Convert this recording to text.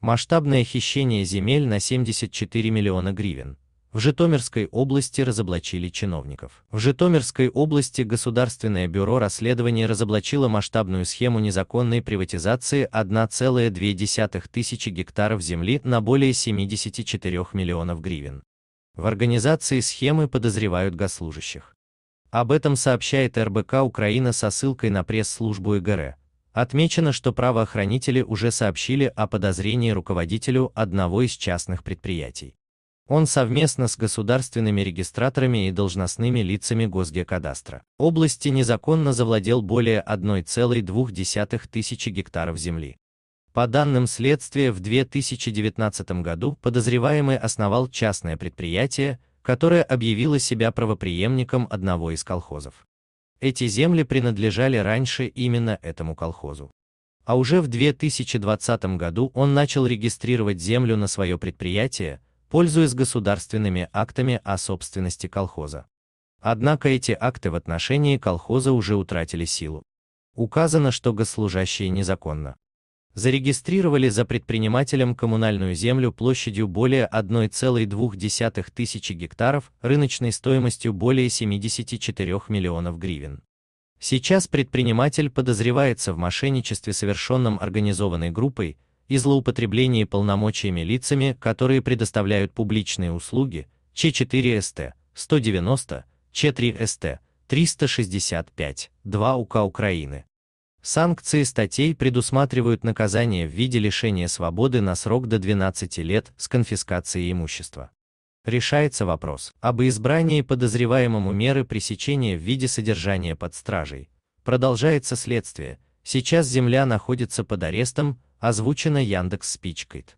Масштабное хищение земель на 74 миллиона гривен. В Житомирской области разоблачили чиновников. В Житомирской области Государственное бюро расследований разоблачило масштабную схему незаконной приватизации 1,2 тысячи гектаров земли на более 74 миллионов гривен. В организации схемы подозревают госслужащих. Об этом сообщает РБК Украина со ссылкой на пресс-службу ИГР, Отмечено, что правоохранители уже сообщили о подозрении руководителю одного из частных предприятий. Он совместно с государственными регистраторами и должностными лицами Госгекадастра области незаконно завладел более 1,2 тысячи гектаров земли. По данным следствия, в 2019 году подозреваемый основал частное предприятие, которое объявило себя правоприемником одного из колхозов. Эти земли принадлежали раньше именно этому колхозу. А уже в 2020 году он начал регистрировать землю на свое предприятие, пользуясь государственными актами о собственности колхоза. Однако эти акты в отношении колхоза уже утратили силу. Указано, что госслужащие незаконно зарегистрировали за предпринимателем коммунальную землю площадью более 1,2 тысячи гектаров, рыночной стоимостью более 74 миллионов гривен. Сейчас предприниматель подозревается в мошенничестве, совершенном организованной группой, и злоупотреблении полномочиями лицами, которые предоставляют публичные услуги, Ч4СТ, 190, Ч3СТ, 365, 2 УК Украины, Санкции статей предусматривают наказание в виде лишения свободы на срок до 12 лет с конфискацией имущества. Решается вопрос об избрании подозреваемому меры пресечения в виде содержания под стражей. Продолжается следствие. Сейчас земля находится под арестом, озвучено Яндекс Спичкайт.